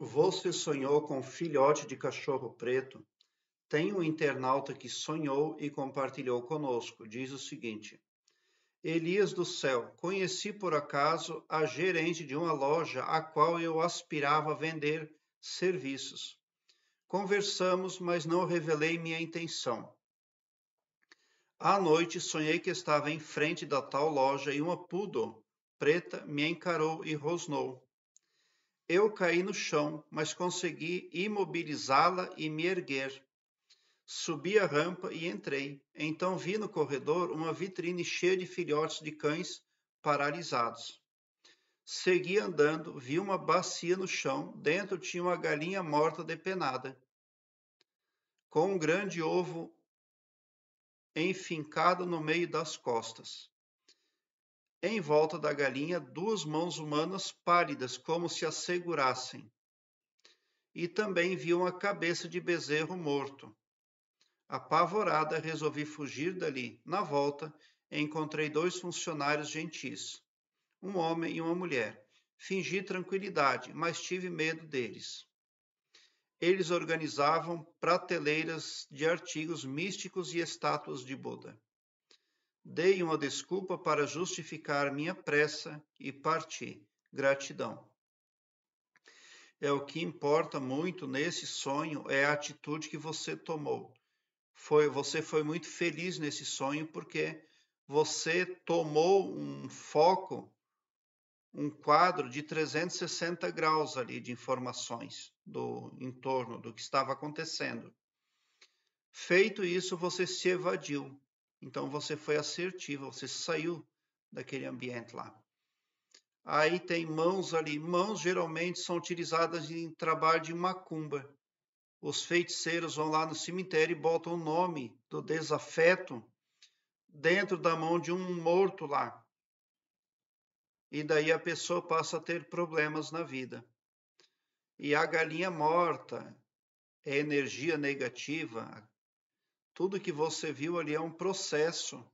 Você sonhou com filhote de cachorro preto? Tem um internauta que sonhou e compartilhou conosco. Diz o seguinte: Elias do céu, conheci por acaso a gerente de uma loja a qual eu aspirava vender serviços. Conversamos, mas não revelei minha intenção. À noite sonhei que estava em frente da tal loja e uma poodle preta me encarou e rosnou. Eu caí no chão, mas consegui imobilizá-la e me erguer. Subi a rampa e entrei. Então vi no corredor uma vitrine cheia de filhotes de cães paralisados. Segui andando, vi uma bacia no chão, dentro tinha uma galinha morta depenada, com um grande ovo enfincado no meio das costas. Em volta da galinha, duas mãos humanas pálidas, como se a segurassem. E também vi uma cabeça de bezerro morto. Apavorada, resolvi fugir dali. Na volta, encontrei dois funcionários gentis, um homem e uma mulher. Fingi tranquilidade, mas tive medo deles. Eles organizavam prateleiras de artigos místicos e estátuas de Buda. Dei uma desculpa para justificar minha pressa e parti. Gratidão. É o que importa muito nesse sonho é a atitude que você tomou. Foi você foi muito feliz nesse sonho porque você tomou um foco, um quadro de 360 graus ali de informações do entorno do que estava acontecendo. Feito isso, você se evadiu, então você foi assertivo, você saiu daquele ambiente lá. Aí tem mãos ali. Mãos geralmente são utilizadas em trabalho de macumba. Os feiticeiros vão lá no cemitério e botam o nome do desafeto dentro da mão de um morto lá. E daí a pessoa passa a ter problemas na vida. E a galinha morta é energia negativa, tudo que você viu ali é um processo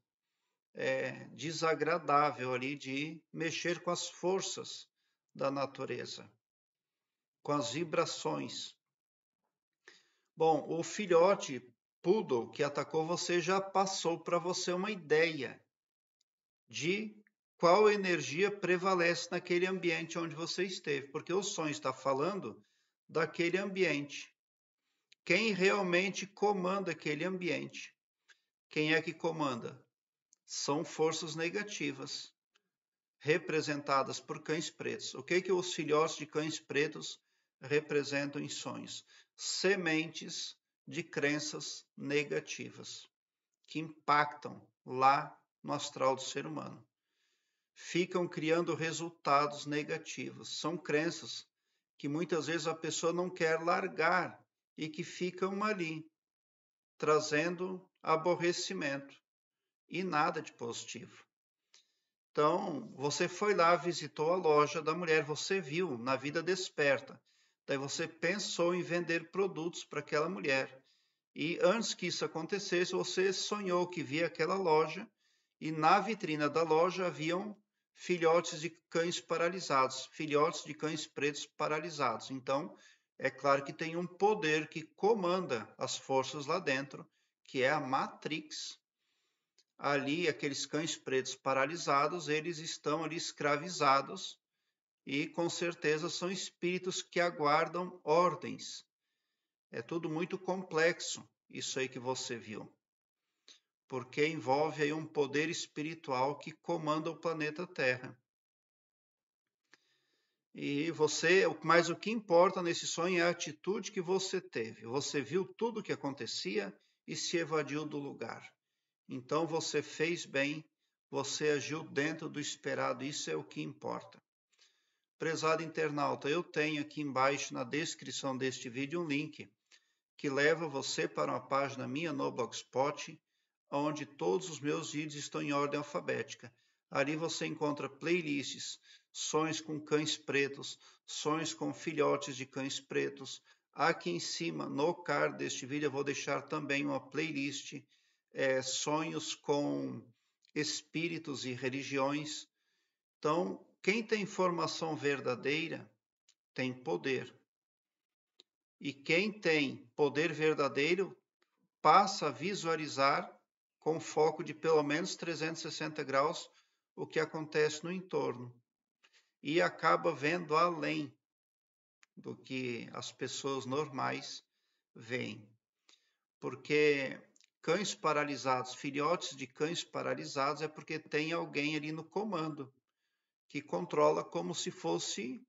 é, desagradável ali de mexer com as forças da natureza, com as vibrações. Bom, o filhote poodle que atacou você já passou para você uma ideia de qual energia prevalece naquele ambiente onde você esteve, porque o som está falando daquele ambiente quem realmente comanda aquele ambiente. Quem é que comanda? São forças negativas, representadas por cães pretos. O que, que os filhotes de cães pretos representam em sonhos? Sementes de crenças negativas que impactam lá no astral do ser humano. Ficam criando resultados negativos. São crenças que muitas vezes a pessoa não quer largar e que ficam ali, trazendo aborrecimento e nada de positivo. Então, você foi lá, visitou a loja da mulher, você viu na vida desperta. Daí você pensou em vender produtos para aquela mulher. E antes que isso acontecesse, você sonhou que via aquela loja e na vitrina da loja haviam filhotes de cães paralisados, filhotes de cães pretos paralisados. Então, é claro que tem um poder que comanda as forças lá dentro, que é a Matrix. Ali, aqueles cães pretos paralisados, eles estão ali escravizados e com certeza são espíritos que aguardam ordens. É tudo muito complexo, isso aí que você viu, porque envolve aí um poder espiritual que comanda o planeta Terra. E você, mas o que importa nesse sonho é a atitude que você teve. Você viu tudo o que acontecia e se evadiu do lugar. Então você fez bem, você agiu dentro do esperado, isso é o que importa. Prezado internauta, eu tenho aqui embaixo na descrição deste vídeo um link que leva você para uma página minha no Blogspot, onde todos os meus vídeos estão em ordem alfabética. Ali você encontra playlists sonhos com cães pretos, sonhos com filhotes de cães pretos. Aqui em cima, no card deste vídeo, eu vou deixar também uma playlist é, Sonhos com Espíritos e Religiões. Então, quem tem informação verdadeira tem poder. E quem tem poder verdadeiro passa a visualizar com foco de pelo menos 360 graus o que acontece no entorno e acaba vendo além do que as pessoas normais veem. Porque cães paralisados, filhotes de cães paralisados, é porque tem alguém ali no comando que controla como se fosse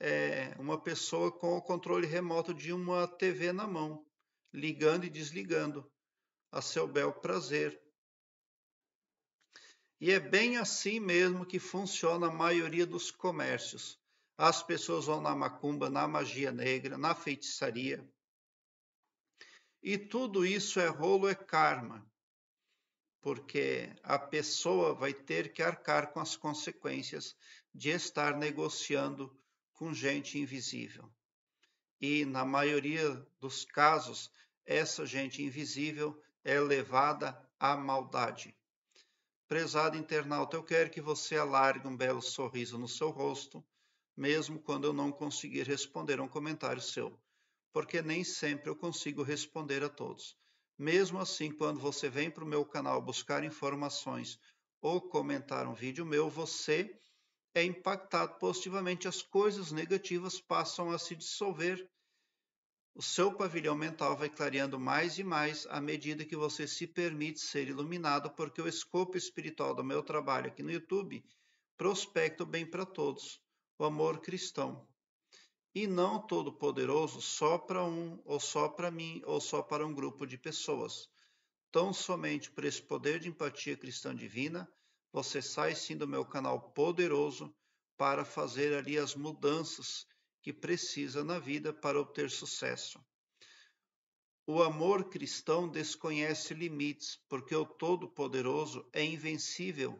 é, uma pessoa com o controle remoto de uma TV na mão, ligando e desligando a seu bel prazer. E é bem assim mesmo que funciona a maioria dos comércios. As pessoas vão na macumba, na magia negra, na feitiçaria. E tudo isso é rolo, é karma. Porque a pessoa vai ter que arcar com as consequências de estar negociando com gente invisível. E na maioria dos casos, essa gente invisível é levada à maldade Prezado internauta, eu quero que você alargue um belo sorriso no seu rosto, mesmo quando eu não conseguir responder a um comentário seu, porque nem sempre eu consigo responder a todos. Mesmo assim, quando você vem para o meu canal buscar informações ou comentar um vídeo meu, você é impactado positivamente, as coisas negativas passam a se dissolver o seu pavilhão mental vai clareando mais e mais à medida que você se permite ser iluminado, porque o escopo espiritual do meu trabalho aqui no YouTube prospecta o bem para todos, o amor cristão. E não todo poderoso só para um, ou só para mim, ou só para um grupo de pessoas. Tão somente por esse poder de empatia cristã divina, você sai sim do meu canal poderoso para fazer ali as mudanças que precisa na vida para obter sucesso. O amor cristão desconhece limites, porque o Todo-Poderoso é invencível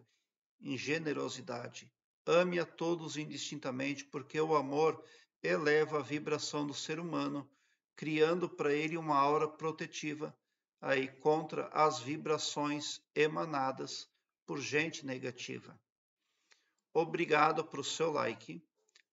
em generosidade. Ame a todos indistintamente, porque o amor eleva a vibração do ser humano, criando para ele uma aura protetiva aí contra as vibrações emanadas por gente negativa. Obrigado por seu like